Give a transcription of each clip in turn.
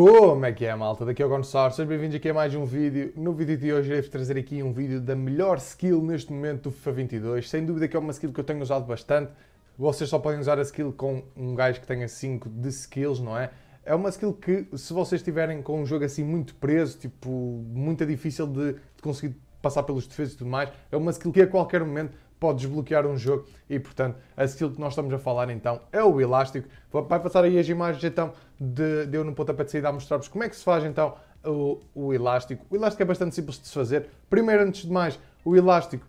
Como é que é, malta? Daqui é o Gonçalo, sejam bem-vindos aqui a mais um vídeo. No vídeo de hoje irei-vos trazer aqui um vídeo da melhor skill neste momento do FIFA 22. Sem dúvida que é uma skill que eu tenho usado bastante. Vocês só podem usar a skill com um gajo que tenha 5 de skills, não é? É uma skill que, se vocês estiverem com um jogo assim muito preso, tipo, muito difícil de, de conseguir passar pelos defesas e tudo mais, é uma skill que a qualquer momento pode desbloquear um jogo e, portanto, a skill que nós estamos a falar então é o elástico. Vai passar aí as imagens então de, de eu no pontapé de saída a mostrar-vos como é que se faz então o, o elástico. O elástico é bastante simples de se fazer. Primeiro, antes de mais, o elástico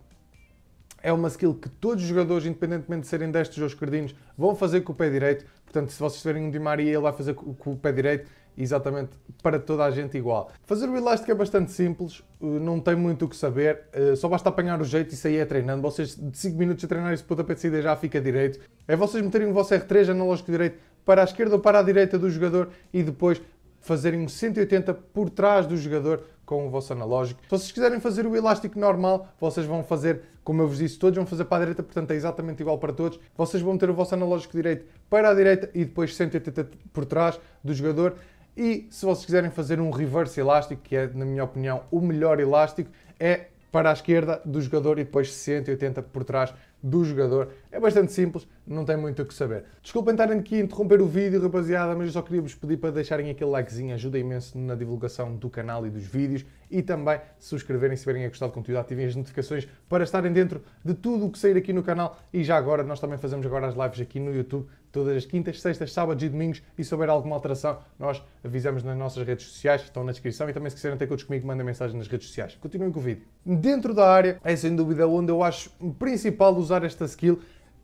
é uma skill que todos os jogadores, independentemente de serem destes ou esquerdinos, vão fazer com o pé direito. Portanto, se vocês tiverem um Di Maria, ele vai fazer com o pé direito exatamente para toda a gente igual. Fazer o elástico é bastante simples, eh, não tem muito o que saber, eh, só basta apanhar o jeito e sair a treinando. Vocês de 5 minutos a treinar esse pontapé de saída já fica direito. É vocês meterem o vosso R3 analógico direito para a esquerda ou para a direita do jogador e depois fazerem um 180 por trás do jogador com o vosso analógico. se vocês quiserem fazer o elástico normal, vocês vão fazer, como eu vos disse, todos vão fazer para a direita, portanto é exatamente igual para todos. Vocês vão meter o vosso analógico direito para a direita e depois 180 por trás do jogador. E se vocês quiserem fazer um reverse elástico, que é, na minha opinião, o melhor elástico, é para a esquerda do jogador e depois 180 por trás do jogador é bastante simples, não tem muito o que saber. Desculpem estar aqui a interromper o vídeo, rapaziada, mas eu só queria vos pedir para deixarem aquele likezinho, ajuda imenso na divulgação do canal e dos vídeos e também se subscreverem se a gostado do conteúdo, ativem as notificações para estarem dentro de tudo o que sair aqui no canal e já agora nós também fazemos agora as lives aqui no YouTube todas as quintas, sextas, sábados e domingos e se houver alguma alteração nós avisamos nas nossas redes sociais, estão na descrição e também se quiserem ter contos comigo mandem mensagem nas redes sociais. Continuem com o vídeo. Dentro da área é sem dúvida onde eu acho principal usar esta skill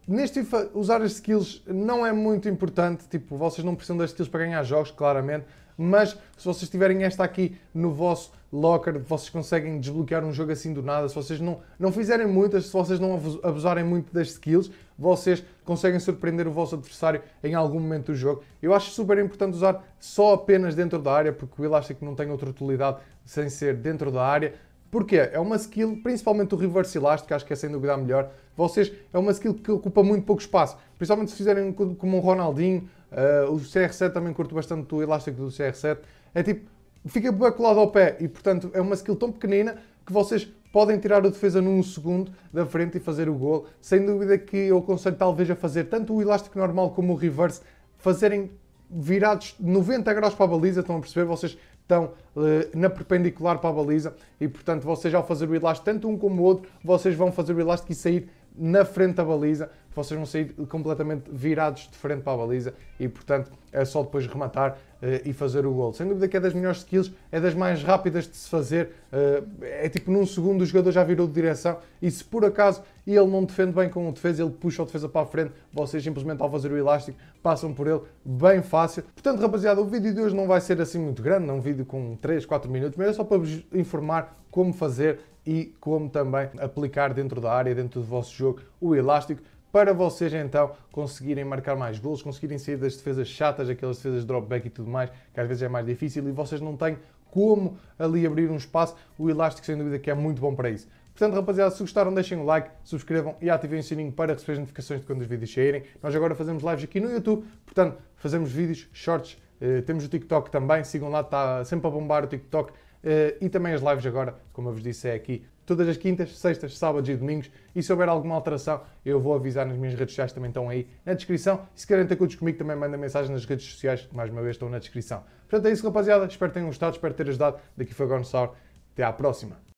Neste FIFA, usar as skills não é muito importante, tipo, vocês não precisam das skills para ganhar jogos, claramente, mas se vocês tiverem esta aqui no vosso locker, vocês conseguem desbloquear um jogo assim do nada. Se vocês não, não fizerem muitas, se vocês não abusarem muito das skills, vocês conseguem surpreender o vosso adversário em algum momento do jogo. Eu acho super importante usar só apenas dentro da área, porque o elástico não tem outra utilidade sem ser dentro da área. Porquê? É uma skill, principalmente o reverse elástico, acho que é sem dúvida a melhor. Vocês, é uma skill que ocupa muito pouco espaço. Principalmente se fizerem como um Ronaldinho, uh, o CR7 também curto bastante o elástico do CR7. É tipo, fica bem colado ao pé e, portanto, é uma skill tão pequenina que vocês podem tirar a defesa num segundo da frente e fazer o gol. Sem dúvida que eu aconselho talvez a fazer tanto o elástico normal como o reverse, fazerem virados 90 graus para a baliza, estão a perceber? Vocês estão eh, na perpendicular para a baliza e, portanto, vocês ao fazer o elástico, tanto um como o outro, vocês vão fazer o elástico e sair na frente da baliza vocês vão sair completamente virados de frente para a baliza e, portanto, é só depois rematar uh, e fazer o gol. Sem dúvida que é das melhores skills, é das mais rápidas de se fazer, uh, é tipo num segundo o jogador já virou de direção e se por acaso ele não defende bem com o defesa, ele puxa o defesa para a frente, vocês simplesmente ao fazer o elástico passam por ele bem fácil. Portanto, rapaziada, o vídeo de hoje não vai ser assim muito grande, não é um vídeo com 3, 4 minutos, mas é só para vos informar como fazer e como também aplicar dentro da área, dentro do vosso jogo, o elástico para vocês então conseguirem marcar mais gols, conseguirem sair das defesas chatas, aquelas defesas de drop back e tudo mais, que às vezes é mais difícil e vocês não têm como ali abrir um espaço. O elástico, sem dúvida, que é muito bom para isso. Portanto, rapaziada, se gostaram, deixem o um like, subscrevam e ativem o sininho para receber as notificações de quando os vídeos saírem. Nós agora fazemos lives aqui no YouTube, portanto, fazemos vídeos, shorts, eh, temos o TikTok também, sigam lá, está sempre a bombar o TikTok. Eh, e também as lives agora, como eu vos disse, é aqui todas as quintas, sextas, sábados e domingos. E se houver alguma alteração, eu vou avisar nas minhas redes sociais, também estão aí na descrição. E se querem ter contos comigo, também manda mensagem nas redes sociais, que mais uma vez estão na descrição. Portanto, é isso, rapaziada. Espero que tenham gostado, espero ter ajudado. Daqui foi o Gonçalo. Até à próxima.